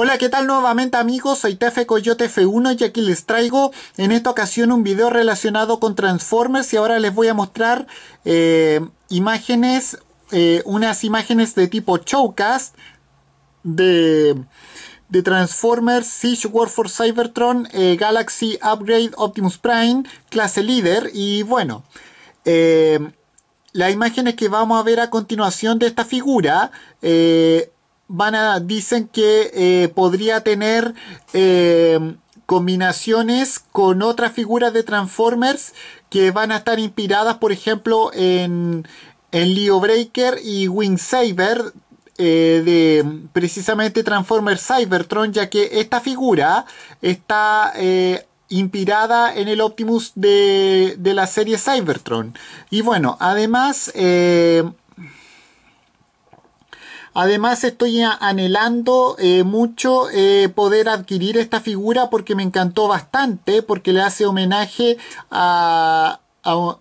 Hola, ¿qué tal nuevamente amigos? Soy Tefe Coyote F1 y aquí les traigo en esta ocasión un video relacionado con Transformers y ahora les voy a mostrar eh, imágenes, eh, unas imágenes de tipo showcast de, Transformers Siege War for Cybertron eh, Galaxy Upgrade Optimus Prime clase líder y bueno... las imágenes que vamos a ver a continuación de esta figura van a, dicen que eh, podría tener eh, combinaciones con otras figuras de Transformers que van a estar inspiradas, por ejemplo, en, Leo Breaker y Wing Saber. Eh, de precisamente Transformers Cybertron, ya que esta figura está inspirada en el Optimus de, la serie Cybertron. Y bueno, además, Además estoy anhelando eh, mucho eh, poder adquirir esta figura porque me encantó bastante, porque le hace homenaje a,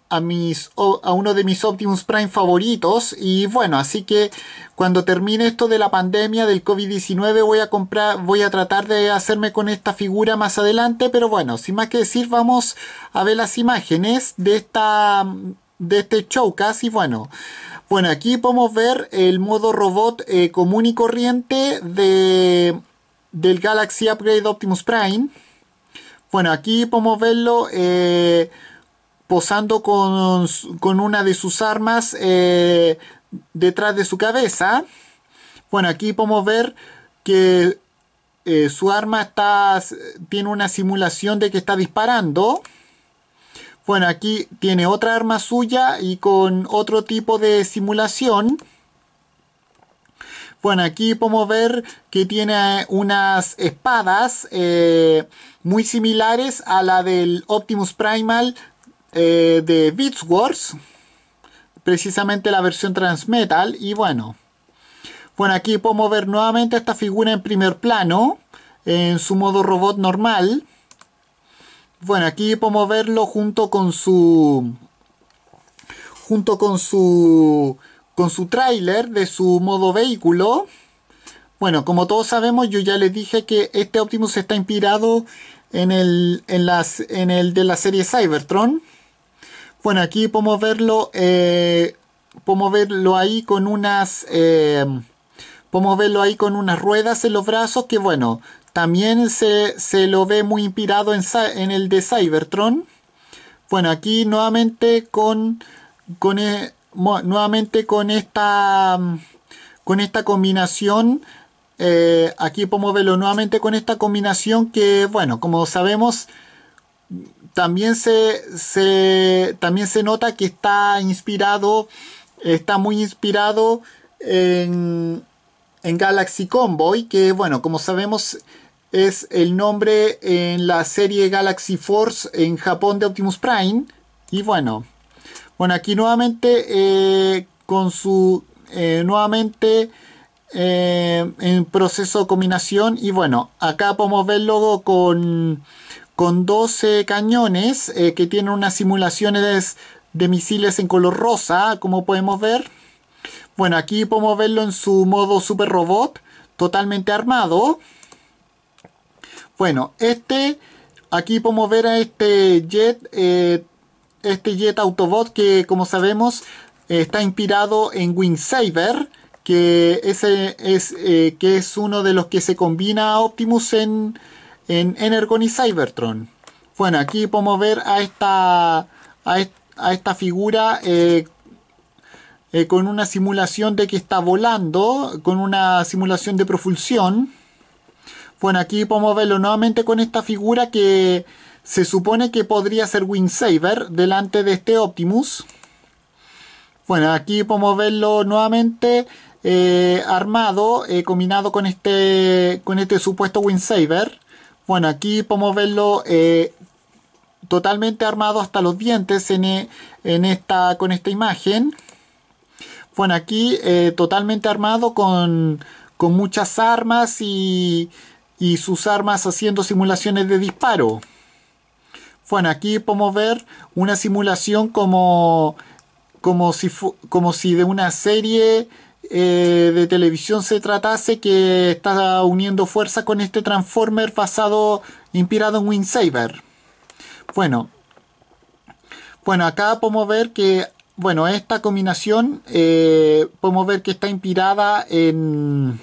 a, mis, a uno de mis Optimus Prime favoritos. Y bueno, así que cuando termine esto de la pandemia del COVID-19 voy a comprar, voy a tratar de hacerme con esta figura más adelante. Pero bueno, sin más que decir, vamos a ver las imágenes de esta de este show, casi bueno. Bueno, aquí podemos ver el modo robot eh, común y corriente de, del Galaxy Upgrade Optimus Prime. Bueno, aquí podemos verlo eh, posando con, una de sus armas eh, detrás de su cabeza. Bueno, aquí podemos ver que su arma está, tiene una simulación de que está disparando. Bueno, aquí tiene otra arma suya y con otro tipo de simulación. Bueno, aquí podemos ver que tiene unas espadas eh, muy similares a la del Optimus Primal eh, de Beats Wars. Precisamente la versión Transmetal. Y bueno. Bueno, aquí podemos ver nuevamente esta figura en primer plano. En su modo robot normal. Bueno, aquí podemos verlo junto con su... Junto con su... Con su tráiler de su modo vehículo. Bueno, como todos sabemos, yo ya les dije que este Optimus está inspirado en el, las, en el de la serie Cybertron. Bueno, aquí podemos verlo, eh, podemos verlo ahí con unas... Eh, podemos verlo ahí con unas ruedas en los brazos que bueno, también se, lo ve muy inspirado en, el de Cybertron. Bueno, aquí nuevamente con, con, e, nuevamente con esta, mm, con esta combinación eh, aquí podemos verlo nuevamente con esta combinación que, bueno, como sabemos, también se, también se nota que está inspirado, está muy inspirado en, en Galaxy Convoy, que, bueno, como sabemos, es el nombre en la serie Galaxy Force en Japón de Optimus Prime. Y bueno, bueno aquí nuevamente eh, con su eh, nuevamente eh, en proceso de combinación y bueno, acá podemos verlo con, con 12 cañones que tienen unas simulaciones de misiles en color rosa, como podemos ver. Bueno, aquí podemos verlo en su modo super robot, totalmente armado. Bueno, este, aquí podemos ver a este jet, eh, este jet Autobot que como sabemos está inspirado en Wingsaber, que, es, eh, que es uno de los que se combina a Optimus en, en Energon y Cybertron. Bueno, aquí podemos ver a esta, figura eh, con una simulación de que está volando, con una simulación de propulsión. Bueno, aquí podemos verlo nuevamente con esta figura que se supone que podría ser Windsaver delante de este Optimus. Bueno, aquí podemos verlo nuevamente eh, armado, eh, combinado con este, con este supuesto Windsaver. Bueno, aquí podemos verlo eh, totalmente armado hasta los dientes e, en esta, con esta imagen. Bueno, aquí totalmente armado con muchas armas y y sus armas haciendo simulaciones de disparo. Bueno, aquí podemos ver una simulación como, como, si, como si de una serie eh, de televisión se tratase que está uniendo fuerza con este Transformer basado, inspirado en Windsaver. Bueno, bueno, acá podemos ver que, bueno, esta combinación, eh, podemos ver que está inspirada en...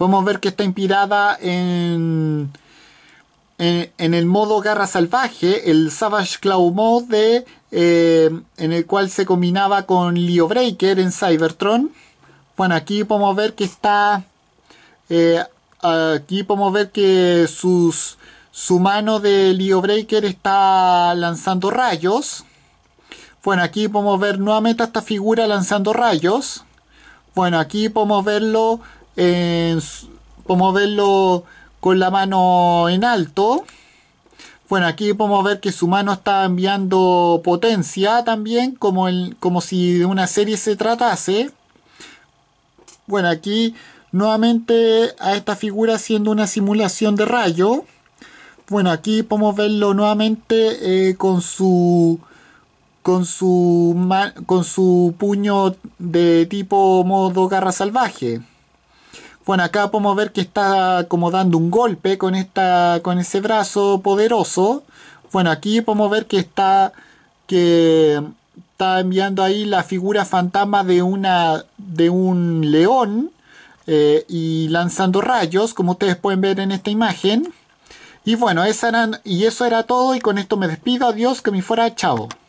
Podemos ver que está inspirada en, en, el modo garra salvaje, el Savage Claw Mode, eh, en el cual se combinaba con Leo Breaker en Cybertron. Bueno, aquí podemos ver que está... Eh, aquí podemos ver que sus, su mano de Leo Breaker está lanzando rayos. Bueno, aquí podemos ver nuevamente a esta figura lanzando rayos. Bueno, aquí podemos verlo podemos verlo con la mano en alto. Bueno, aquí podemos ver que su mano está enviando potencia también, como, como si de una serie se tratase. Bueno, aquí nuevamente a esta figura haciendo una simulación de rayo. Bueno, aquí podemos verlo nuevamente eh, con su con su con su puño de tipo modo garra salvaje. Bueno, acá podemos ver que está como dando un golpe con, esta, con ese brazo poderoso. Bueno, aquí podemos ver que está, que está enviando ahí la figura fantasma de, una, de un león eh, y lanzando rayos, como ustedes pueden ver en esta imagen. Y bueno, esa y eso era todo y con esto me despido. Adiós, que me fuera chao.